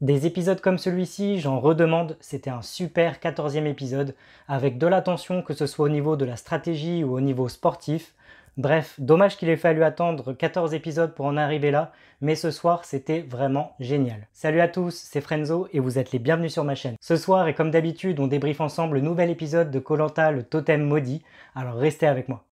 Des épisodes comme celui-ci, j'en redemande, c'était un super 14e épisode, avec de l'attention que ce soit au niveau de la stratégie ou au niveau sportif. Bref, dommage qu'il ait fallu attendre 14 épisodes pour en arriver là, mais ce soir c'était vraiment génial. Salut à tous, c'est Frenzo et vous êtes les bienvenus sur ma chaîne. Ce soir et comme d'habitude, on débriefe ensemble le nouvel épisode de Colanta le totem maudit, alors restez avec moi.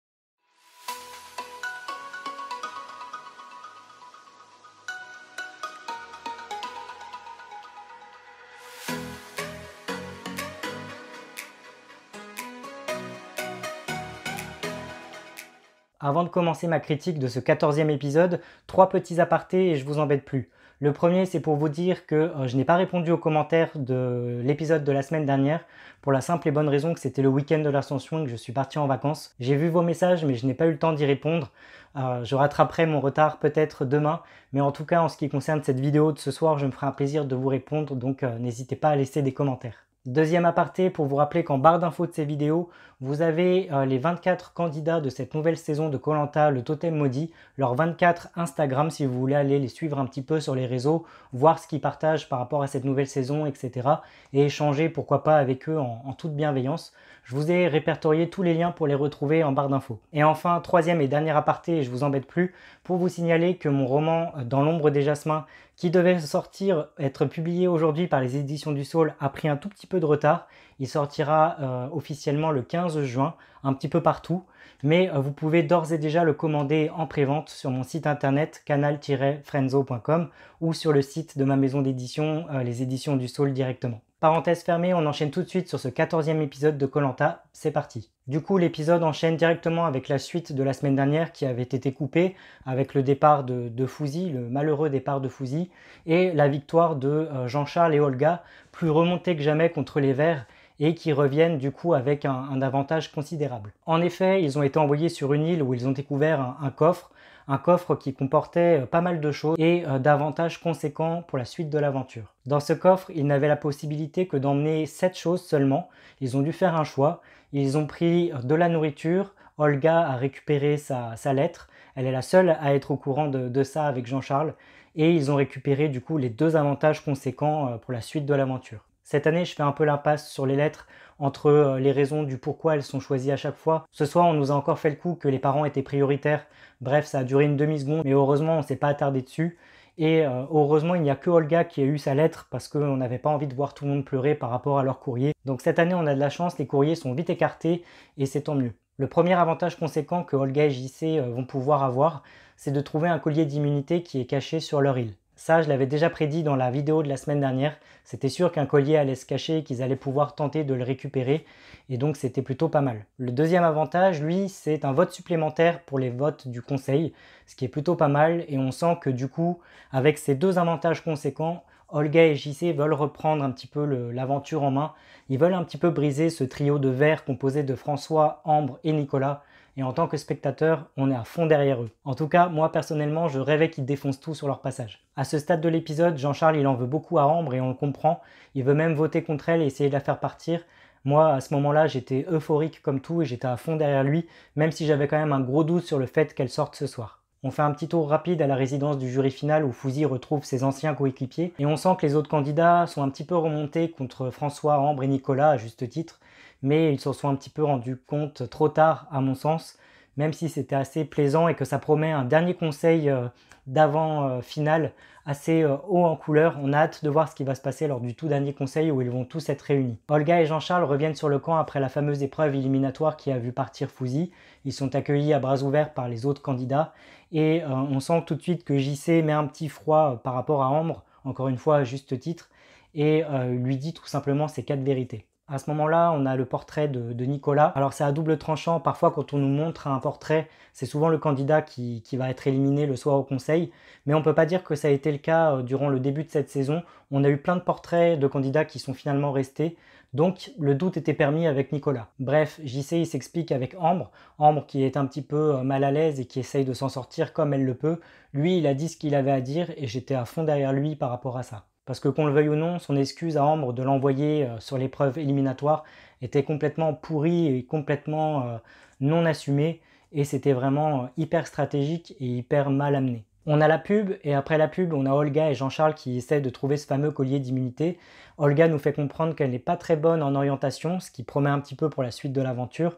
Avant de commencer ma critique de ce 14e épisode, trois petits apartés et je vous embête plus. Le premier, c'est pour vous dire que euh, je n'ai pas répondu aux commentaires de l'épisode de la semaine dernière, pour la simple et bonne raison que c'était le week-end de l'ascension et que je suis parti en vacances. J'ai vu vos messages, mais je n'ai pas eu le temps d'y répondre. Euh, je rattraperai mon retard peut-être demain, mais en tout cas, en ce qui concerne cette vidéo de ce soir, je me ferai un plaisir de vous répondre, donc euh, n'hésitez pas à laisser des commentaires. Deuxième aparté pour vous rappeler qu'en barre d'infos de ces vidéos, vous avez euh, les 24 candidats de cette nouvelle saison de Koh-Lanta, le Totem Maudit, leurs 24 Instagram si vous voulez aller les suivre un petit peu sur les réseaux, voir ce qu'ils partagent par rapport à cette nouvelle saison, etc. Et échanger pourquoi pas avec eux en toute bienveillance. Je vous ai répertorié tous les liens pour les retrouver en barre d'infos. Et enfin, troisième et dernier aparté, je vous embête plus, pour vous signaler que mon roman euh, Dans l'ombre des jasmins, qui devait sortir, être publié aujourd'hui par les éditions du Saul, a pris un tout petit peu de retard. Il sortira euh, officiellement le 15 juin, un petit peu partout, mais euh, vous pouvez d'ores et déjà le commander en prévente sur mon site internet canal-frenzo.com ou sur le site de ma maison d'édition, les éditions du Saul directement. Parenthèse fermée, on enchaîne tout de suite sur ce 14e épisode de Colanta, c'est parti. Du coup, l'épisode enchaîne directement avec la suite de la semaine dernière qui avait été coupée avec le départ de, de le malheureux départ de Fouzi, et la victoire de euh, Jean-Charles et Olga, plus remontée que jamais contre les Verts et qui reviennent du coup avec un, avantage considérable. En effet, ils ont été envoyés sur une île où ils ont découvert un, coffre, un coffre qui comportait euh, pas mal de choses et euh, d'avantages conséquents pour la suite de l'aventure. Dans ce coffre, ils n'avaient la possibilité que d'emmener 7 choses seulement, ils ont dû faire un choix, ils ont pris euh, de la nourriture, Olga a récupéré sa, lettre, elle est la seule à être au courant de ça avec Jean-Charles, et ils ont récupéré du coup les deux avantages conséquents pour la suite de l'aventure. Cette année, je fais un peu l'impasse sur les lettres entre euh, les raisons du pourquoi elles sont choisies à chaque fois. Ce soir, on nous a encore fait le coup que les parents étaient prioritaires. Bref, ça a duré une demi-seconde, mais heureusement, on s'est pas attardé dessus. Et euh, heureusement, il n'y a que Olga qui a eu sa lettre parce qu'on n'avait pas envie de voir tout le monde pleurer par rapport à leur courrier. Donc cette année, on a de la chance, les courriers sont vite écartés et c'est tant mieux. Le premier avantage conséquent que Olga et JC euh, vont pouvoir avoir, c'est de trouver un collier d'immunité qui est caché sur leur île. Ça, je l'avais déjà prédit dans la vidéo de la semaine dernière. C'était sûr qu'un collier allait se cacher et qu'ils allaient pouvoir tenter de le récupérer. Et donc, c'était plutôt pas mal. Le deuxième avantage, lui, c'est un vote supplémentaire pour les votes du conseil, ce qui est plutôt pas mal. Et on sent que du coup, avec ces deux avantages conséquents, Olga et JC veulent reprendre un petit peu l'aventure en main. Ils veulent un petit peu briser ce trio de verres composé de François, Ambre et Nicolas et en tant que spectateur, on est à fond derrière eux. En tout cas, moi personnellement, je rêvais qu'ils défoncent tout sur leur passage. À ce stade de l'épisode, Jean-Charles, il en veut beaucoup à Ambre et on le comprend. Il veut même voter contre elle et essayer de la faire partir. Moi, à ce moment-là, j'étais euphorique comme tout et j'étais à fond derrière lui, même si j'avais quand même un gros doute sur le fait qu'elle sorte ce soir. On fait un petit tour rapide à la résidence du jury final où Fouzi retrouve ses anciens coéquipiers et on sent que les autres candidats sont un petit peu remontés contre François, Ambre et Nicolas à juste titre, mais ils se sont un petit peu rendus compte trop tard à mon sens même si c'était assez plaisant et que ça promet un dernier conseil euh, d'avant-finale euh, assez euh, haut en couleur. On a hâte de voir ce qui va se passer lors du tout dernier conseil où ils vont tous être réunis. Olga et Jean-Charles reviennent sur le camp après la fameuse épreuve éliminatoire qui a vu partir Fouzi. Ils sont accueillis à bras ouverts par les autres candidats et on sent tout de suite que JC met un petit froid par rapport à Ambre, encore une fois à juste titre, et lui dit tout simplement ses quatre vérités. À ce moment-là, on a le portrait de, Nicolas. Alors c'est à double tranchant, parfois quand on nous montre un portrait, c'est souvent le candidat qui, qui, va être éliminé le soir au conseil, mais on ne peut pas dire que ça a été le cas euh, durant le début de cette saison. On a eu plein de portraits de candidats qui sont finalement restés, donc le doute était permis avec Nicolas. Bref, JC s'explique avec Ambre, Ambre qui est un petit peu euh, mal à l'aise et qui essaye de s'en sortir comme elle le peut. Lui, il a dit ce qu'il avait à dire et j'étais à fond derrière lui par rapport à ça parce que qu'on le veuille ou non, son excuse à Ambre de l'envoyer euh, sur l'épreuve éliminatoire était complètement pourrie et complètement euh, non assumée, et c'était vraiment euh, hyper stratégique et hyper mal amené. On a la pub, et après la pub, on a Olga et Jean-Charles qui essaient de trouver ce fameux collier d'immunité. Olga nous fait comprendre qu'elle n'est pas très bonne en orientation, ce qui promet un petit peu pour la suite de l'aventure.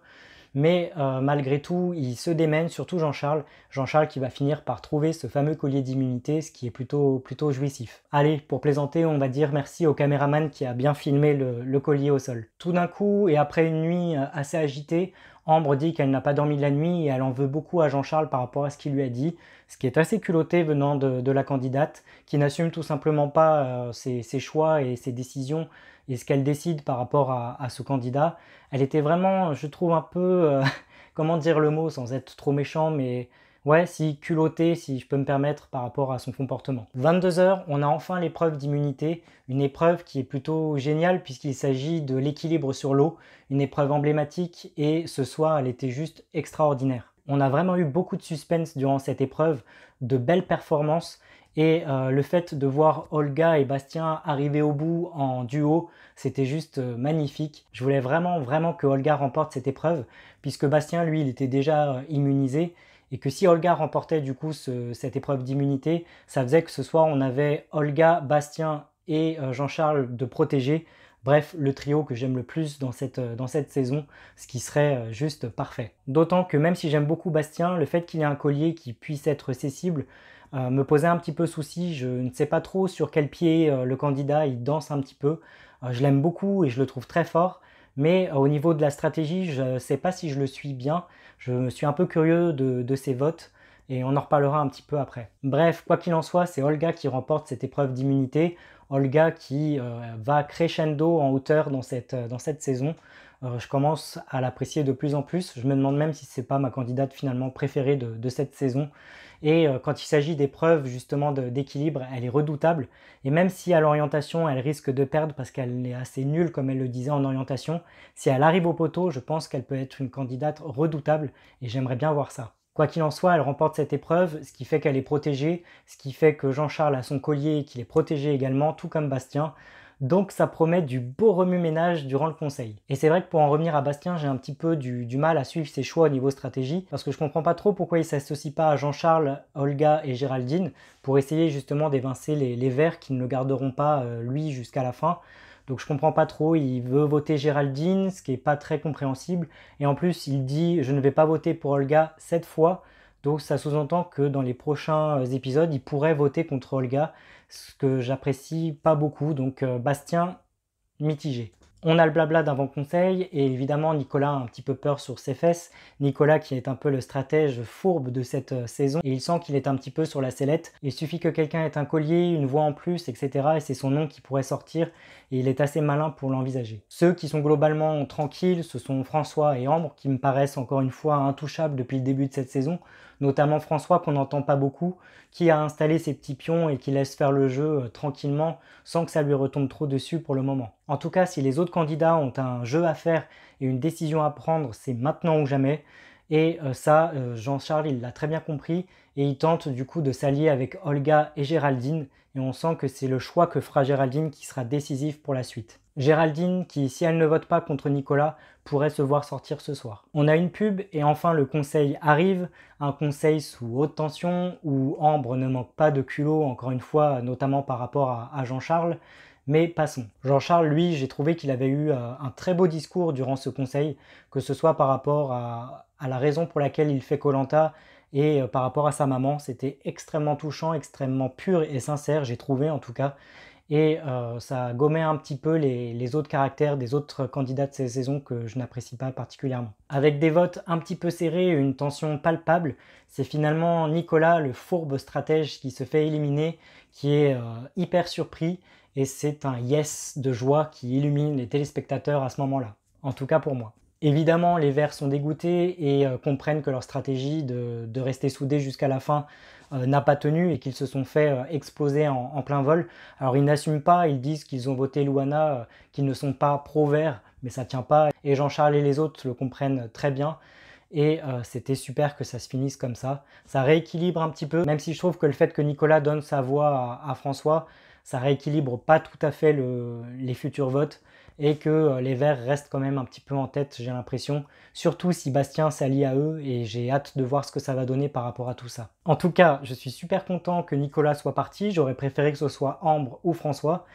Mais euh, malgré tout, il se démène, surtout Jean-Charles. Jean-Charles qui va finir par trouver ce fameux collier d'immunité, ce qui est plutôt, plutôt jouissif. Allez, pour plaisanter, on va dire merci au caméraman qui a bien filmé le collier au sol. Tout d'un coup, et après une nuit euh, assez agitée, Ambre dit qu'elle n'a pas dormi de la nuit et elle en veut beaucoup à Jean-Charles par rapport à ce qu'il lui a dit, ce qui est assez culotté venant de, la candidate, qui n'assume tout simplement pas euh, ses, choix et ses décisions et ce qu'elle décide par rapport à, ce candidat. Elle était vraiment, je trouve, un peu, euh, comment dire le mot sans être trop méchant, mais Ouais, si culotté, si je peux me permettre, par rapport à son comportement. 22 h on a enfin l'épreuve d'immunité, une épreuve qui est plutôt géniale puisqu'il s'agit de l'équilibre sur l'eau, une épreuve emblématique et ce soir, elle était juste extraordinaire. On a vraiment eu beaucoup de suspense durant cette épreuve, de belles performances et euh, le fait de voir Olga et Bastien arriver au bout en duo, c'était juste euh, magnifique. Je voulais vraiment, vraiment que Olga remporte cette épreuve, puisque Bastien, lui, il était déjà euh, immunisé, et que si Olga remportait du coup cette épreuve d'immunité, ça faisait que ce soir on avait Olga, Bastien et euh, Jean-Charles de protégés. Bref, le trio que j'aime le plus dans cette, euh, saison, ce qui serait euh, juste parfait. D'autant que même si j'aime beaucoup Bastien, le fait qu'il ait un collier qui puisse être cessible me posait un petit peu souci. Je ne sais pas trop sur quel pied le candidat il danse un petit peu. je l'aime beaucoup et je le trouve très fort, mais euh, au niveau de la stratégie, je ne sais pas si je le suis bien. Je suis un peu curieux de, ses votes et on en reparlera un petit peu après. Bref, quoi qu'il en soit, c'est Olga qui remporte cette épreuve d'immunité. Olga qui euh, va crescendo en hauteur dans cette euh, saison. Euh, je commence à l'apprécier de plus en plus. Je me demande même si c'est pas ma candidate finalement préférée de, cette saison. Et euh, quand il s'agit d'épreuves justement d'équilibre, elle est redoutable. Et même si à l'orientation, elle risque de perdre parce qu'elle est assez nulle, comme elle le disait en orientation, si elle arrive au poteau, je pense qu'elle peut être une candidate redoutable et j'aimerais bien voir ça. Quoi qu'il en soit, elle remporte cette épreuve, ce qui fait qu'elle est protégée, ce qui fait que Jean-Charles a son collier et qu'il est protégé également, tout comme Bastien. Donc ça promet du beau remue-ménage durant le conseil. Et c'est vrai que pour en revenir à Bastien, j'ai un petit peu du, mal à suivre ses choix au niveau stratégie, parce que je comprends pas trop pourquoi il s'associe pas à Jean-Charles, Olga et Géraldine pour essayer justement d'évincer les, verts qui ne le garderont pas euh, lui jusqu'à la fin. Donc je comprends pas trop, il veut voter Géraldine, ce qui est pas très compréhensible. Et en plus, il dit je ne vais pas voter pour Olga cette fois, donc ça sous-entend que dans les prochains euh, épisodes, il pourrait voter contre Olga, ce que j'apprécie pas beaucoup. Donc euh, Bastien, mitigé. On a le blabla d'un bon conseil et évidemment Nicolas a un petit peu peur sur ses fesses. Nicolas qui est un peu le stratège fourbe de cette euh, saison et il sent qu'il est un petit peu sur la sellette. Il suffit que quelqu'un ait un collier, une voix en plus, etc. Et c'est son nom qui pourrait sortir et il est assez malin pour l'envisager. Ceux qui sont globalement tranquilles, ce sont François et Ambre qui me paraissent encore une fois intouchables depuis le début de cette saison notamment François qu'on n'entend pas beaucoup, qui a installé ses petits pions et qui laisse faire le jeu euh, tranquillement sans que ça lui retombe trop dessus pour le moment. En tout cas, si les autres candidats ont un jeu à faire et une décision à prendre, c'est maintenant ou jamais. Et euh, ça, euh, Jean-Charles, il l'a très bien compris et il tente du coup de s'allier avec Olga et Géraldine et on sent que c'est le choix que fera Géraldine qui sera décisif pour la suite. Géraldine qui, si elle ne vote pas contre Nicolas, pourrait se voir sortir ce soir. On a une pub et enfin le conseil arrive, un conseil sous haute tension où Ambre ne manque pas de culot encore une fois, notamment par rapport à, Jean-Charles. Mais passons. Jean-Charles, lui, j'ai trouvé qu'il avait eu euh, un très beau discours durant ce conseil, que ce soit par rapport à, à la raison pour laquelle il fait Colanta, et euh, par rapport à sa maman, c'était extrêmement touchant, extrêmement pur et sincère, j'ai trouvé en tout cas. Et euh, ça gommait un petit peu les, autres caractères des autres candidats de ces saisons que je n'apprécie pas particulièrement. Avec des votes un petit peu serrés une tension palpable, c'est finalement Nicolas, le fourbe stratège qui se fait éliminer, qui est euh, hyper surpris, et c'est un yes de joie qui illumine les téléspectateurs à ce moment-là. En tout cas pour moi. Évidemment, les Verts sont dégoûtés et euh, comprennent que leur stratégie de, rester soudés jusqu'à la fin euh, n'a pas tenu et qu'ils se sont fait euh, exploser en, plein vol. Alors ils n'assument pas, ils disent qu'ils ont voté Luana, qu'ils ne sont pas pro-Verts, mais ça ne tient pas. Et Jean-Charles et les autres le comprennent très bien. Et c'était super que ça se finisse comme ça. Ça rééquilibre un petit peu, même si je trouve que le fait que Nicolas donne sa voix à, François, ça rééquilibre pas tout à fait les futurs votes et que euh, les Verts restent quand même un petit peu en tête, j'ai l'impression, surtout si Bastien s'allie à eux et j'ai hâte de voir ce que ça va donner par rapport à tout ça. En tout cas, je suis super content que Nicolas soit parti, j'aurais préféré que ce soit Ambre ou François,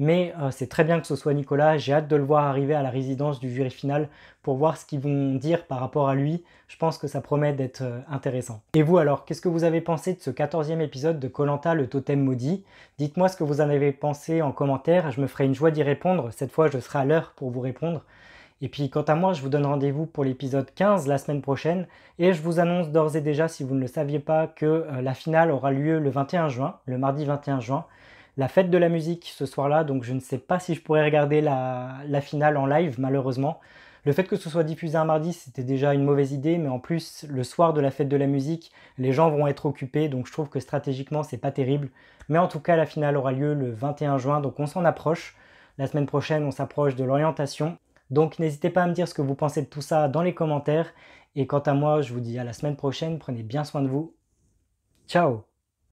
mais euh, c'est très bien que ce soit Nicolas. J'ai hâte de le voir arriver à la résidence du jury final pour voir ce qu'ils vont dire par rapport à lui. Je pense que ça promet d'être euh, intéressant. Et vous alors, qu'est-ce que vous avez pensé de ce 14e épisode de Colanta le totem maudit Dites-moi ce que vous en avez pensé en commentaire. Je me ferai une joie d'y répondre. Cette fois, je serai à l'heure pour vous répondre. Et puis quant à moi, je vous donne rendez-vous pour l'épisode 15 la semaine prochaine et je vous annonce d'ores et déjà, si vous ne le saviez pas, que euh, la finale aura lieu le 21 juin, le mardi 21 juin la fête de la musique ce soir-là, donc je ne sais pas si je pourrais regarder la, finale en live, malheureusement. Le fait que ce soit diffusé un mardi, c'était déjà une mauvaise idée, mais en plus, le soir de la fête de la musique, les gens vont être occupés, donc je trouve que stratégiquement, c'est pas terrible. Mais en tout cas, la finale aura lieu le 21 juin, donc on s'en approche. La semaine prochaine, on s'approche de l'orientation. Donc n'hésitez pas à me dire ce que vous pensez de tout ça dans les commentaires. Et quant à moi, je vous dis à la semaine prochaine, prenez bien soin de vous. Ciao